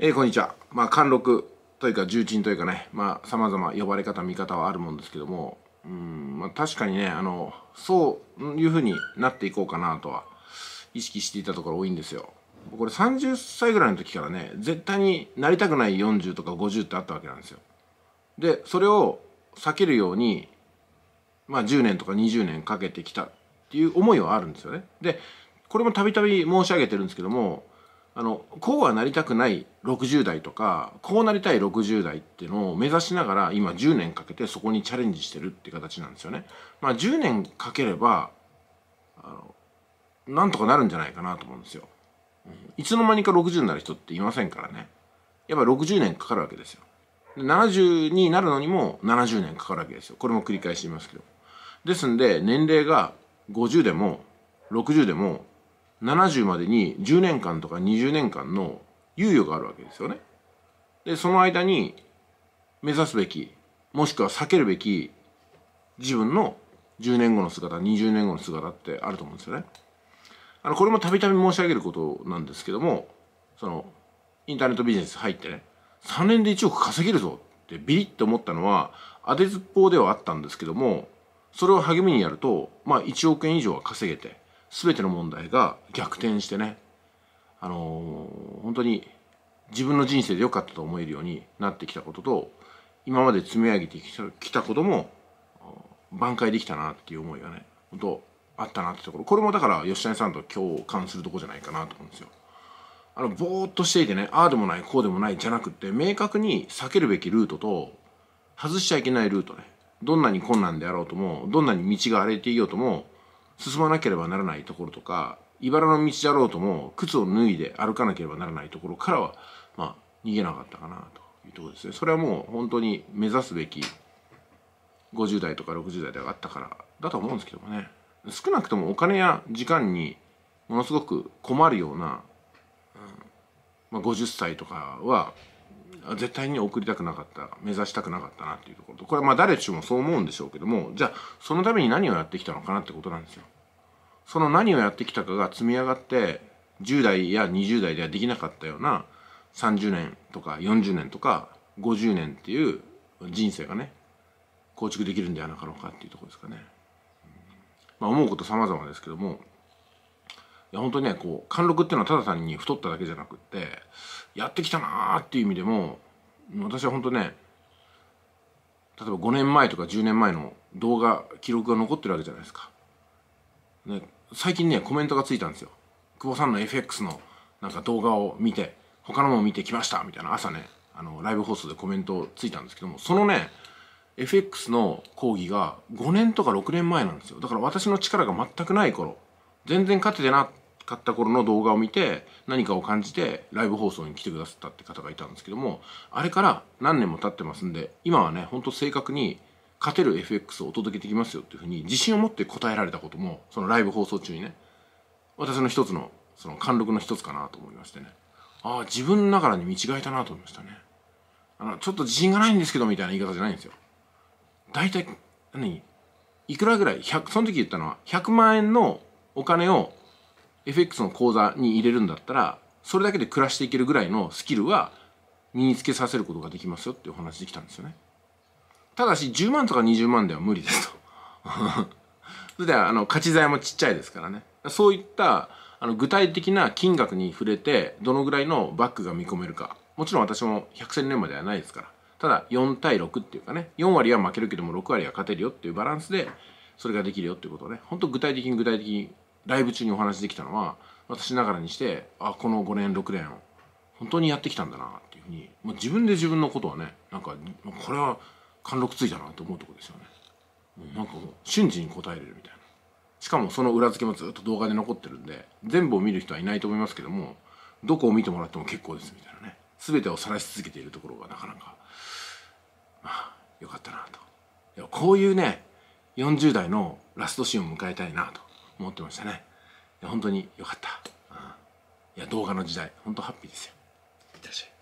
えー、こんにちは。まあ、貫禄というか重鎮というかね、まあ、様々呼ばれ方、見方はあるもんですけども、うん、まあ、確かにね、あの、そういう風になっていこうかなとは、意識していたところ多いんですよ。これ30歳ぐらいの時からね、絶対になりたくない40とか50ってあったわけなんですよ。で、それを避けるように、まあ、10年とか20年かけてきたっていう思いはあるんですよね。で、これもたびたび申し上げてるんですけども、あのこうはなりたくない60代とかこうなりたい60代っていうのを目指しながら今10年かけてそこにチャレンジしてるって形なんですよね。まあ、10年かければあのなんとかなるんじゃないかなと思うんですよ。いつの間にか60になる人っていませんからね。やっぱ60年かかるわけですよ。70になるのにも70年かかるわけですよ。これも繰り返していますけど。ですんで年齢が50でも60でも70までに10年間とか20年間の猶予があるわけですよね。でその間に目指すべきもしくは避けるべき自分の10年後の姿20年後の姿ってあると思うんですよね。あのこれもたびたび申し上げることなんですけどもそのインターネットビジネス入ってね3年で1億稼げるぞってビリッと思ったのは当てずっぽうではあったんですけどもそれを励みにやるとまあ1億円以上は稼げて全ての問題が逆転してねあのー、本当に自分の人生で良かったと思えるようになってきたことと今まで積み上げてきたことも挽回できたなっていう思いがね本当あったなってところこれもだから吉谷さんと共感するとこじゃないかなと思うんですよ。あのぼーっとしていてねああでもないこうでもないじゃなくって明確に避けるべきルートと外しちゃいけないルートねどんなに困難であろうともどんなに道が荒れていようとも進まなければならないところとか茨の道だろうとも靴を脱いで歩かなければならないところからはまあ逃げなかったかなというところですねそれはもう本当に目指すべき50代とか60代であったからだと思うんですけどもね少なくともお金や時間にものすごく困るような、うんまあ、50歳とかは絶対に送りたくなかった目指したくなかったなっていうところとこれはまあ誰しもそう思うんでしょうけどもじゃあそのために何をやってきたのかなってことなんですよ。その何をやってきたかが積み上がって10代や20代ではできなかったような30年とか40年とか50年っていう人生がね構築できるんではなかろうかっていうとこですかね。まあ、思うこと様々ですけどもいや本当にねこう貫禄っていうのはただ単に太っただけじゃなくってやってきたなーっていう意味でも私は本当ね例えば5年前とか10年前の動画記録が残ってるわけじゃないですか、ね、最近ねコメントがついたんですよ久保さんの FX のなんか動画を見て他のも見てきましたみたいな朝ねあのライブ放送でコメントついたんですけどもそのね FX の講義が5年とか6年前なんですよだから私の力が全くない頃全然勝ててなかった頃の動画を見て何かを感じてライブ放送に来てくださったって方がいたんですけどもあれから何年も経ってますんで今はねほんと正確に勝てる FX をお届けできますよっていうふうに自信を持って答えられたこともそのライブ放送中にね私の一つのその貫禄の一つかなと思いましてねああ自分ながらに見違えたなと思いましたねあのちょっと自信がないんですけどみたいな言い方じゃないんですよ大体何いくらぐらい100その時言ったのは100万円のお金を FX の口座に入れるんだったらそれだけで暮らしていけるぐらいのスキルは身につけさせることができますよっていうお話できたんですよねただし10万とか20万では無理ですと それではあの価値材もちっちゃいですからねそういったあの具体的な金額に触れてどのぐらいのバックが見込めるかもちろん私も100戦年まではないですからただ4対6っていうかね4割は負けるけども6割は勝てるよっていうバランスでそれができるよっていうことをねほんと具体的に具体的にライブ中にお話できたのは私ながらにしてあこの5年6年本当にやってきたんだなっていうふうに、まあ、自分で自分のことはねなんかこれは貫禄ついたなと思うとこですよね。なんかもう瞬時に答えれるみたいな。しかもその裏付けもずっと動画で残ってるんで全部を見る人はいないと思いますけどもどこを見てもらっても結構ですみたいなね全てを晒し続けているところがなかなかまあよかったなと。こういうね40代のラストシーンを迎えたいなと思ってましたね本当に良かった、うん、いや動画の時代本当ハッピーですよいってらっしゃい